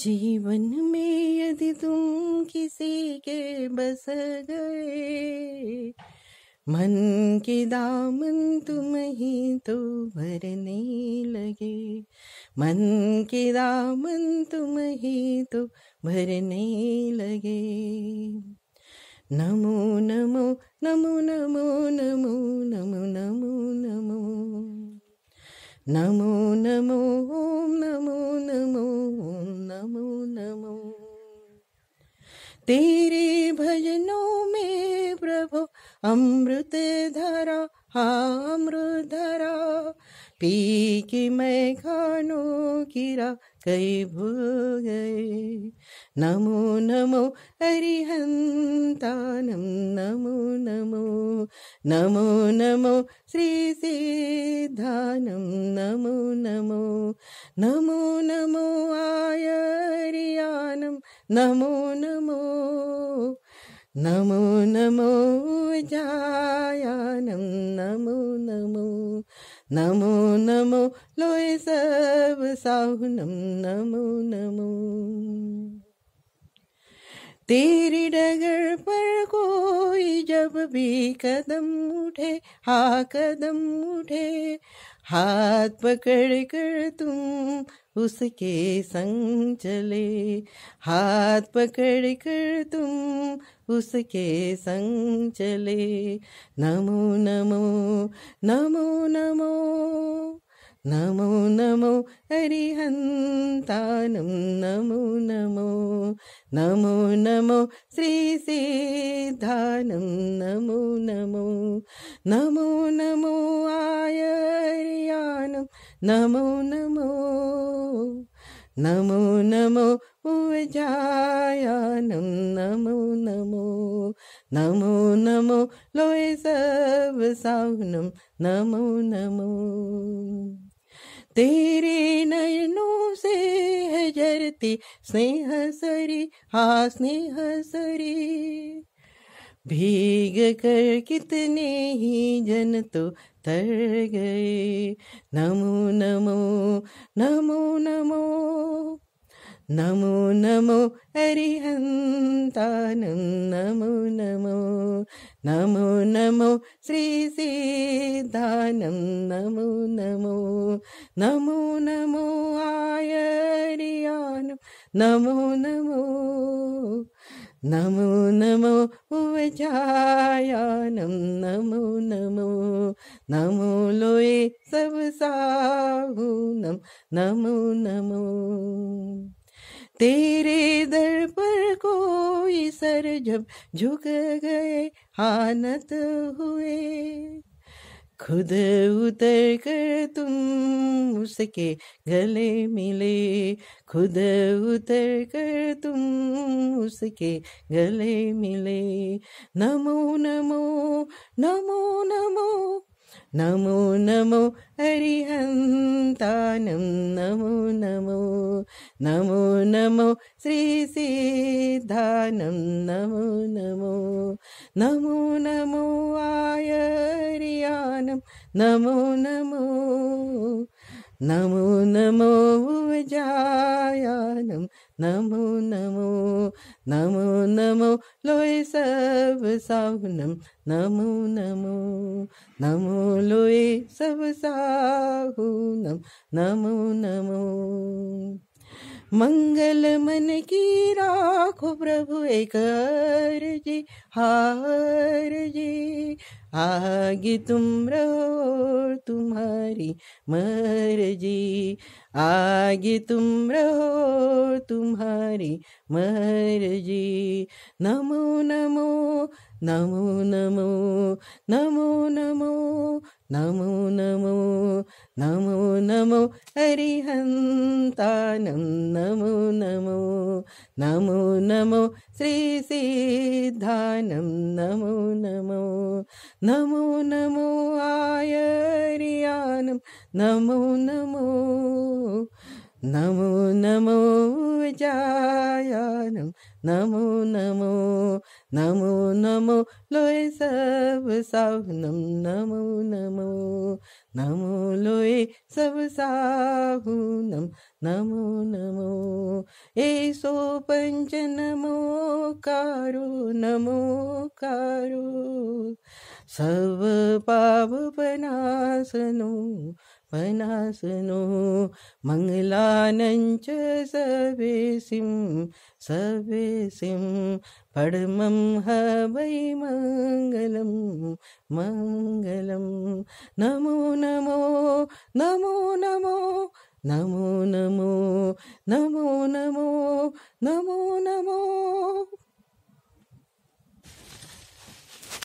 जीवन में यदि तुम किसी के बस गए मन के दामन तुम ही तो भरने लगे मन के दामन तुम ही तो भरने लगे नमो नमो नमो नमो नमो नमो नमो नमो नमो नमो ओम नमो नमो तेरे भजनों में प्रभु अमृत धरा हा अमृत धरा पी के मैं खानो किरा कई भूल गए नमो नमो नम नमो नमो नमो नमो श्री सिद्धानम नमो नमो नमो नमो आय नमो नमो नमो नमो जायानं नमो नमो नमो नमो लोय सब साहुनं नमो नमो तेरी डगर पर कोई जब भी कदम उठे हा कदम उठे हाथ पकड़ कर तुम उसके संग चले हाथ पकड़ कर तुम उसके संग चले नमो नमो नमो नमो नमो नमो हरिहन्तानं नमो नमो नमो नमो श्रीसिद्धानं नमो नमो नमो नमो आयर्यानं नमो नमो नमो नमो उजायानं नमो नमो नमो नमो लोय सब नमो नमो तेरे नयनों से है जरती स्नेह सरी हा स्नेह सरी भीग कर कितने ही जन तो तर गए नमो नमो नमो नमो नमो नमो हरिहंतानं नमो नमो നമോ നമോ ശ്രീ സീതാനം നമോ നമോ നമോ നമോ ആയരിയാനം നമോ നമോ നമോ നമോ ഉപചായാനം നമോ നമോ നമോ ലോയെ സവസാഹൂനം നമോ നമോ तेरे दर पर कोई सर जब झुक गए हानत हुए खुद उतर कर तुम उसके गले मिले खुद उतर कर तुम उसके गले मिले नमो नमो नमो नमो नमो नमो हरिहन्तानं नमो नमो नमो नमो श्रीसिद्धानं नमो नमो नमो नमो आय हरियानं नमो नमो नमो नमो जायानं नमो नमो नमो नमो लोए सब साहुनम नमो नमो नमो लोए सब साहुनम नमो नमो मंगल मन की राखो प्रभु एक जी हार जी आगे तुम रहो तुम्हारी जी आगे तुम रहो तुम्हारी मर्जी नमो नमो namo namo namo namo namo namo namo namo arihanta namo namo namo namo sri siddhanam namo namo namo namo ayariyanam namo namo नमो नमो जायानम नमो नमो नमो नमो लोए सब साहुनम नमो नमो नमो लोए सब साहुनम नमो नमो एसो पंच नमो कारो नमो कारो सब पाप पनासनो वनासनो मङ्गलानञ्च सवेसिं सवेसिं पडमं ह वै मङ्गलं मङ्गलं नमो नमो नमो नमो नमो नमो नमो नमो नमो नमो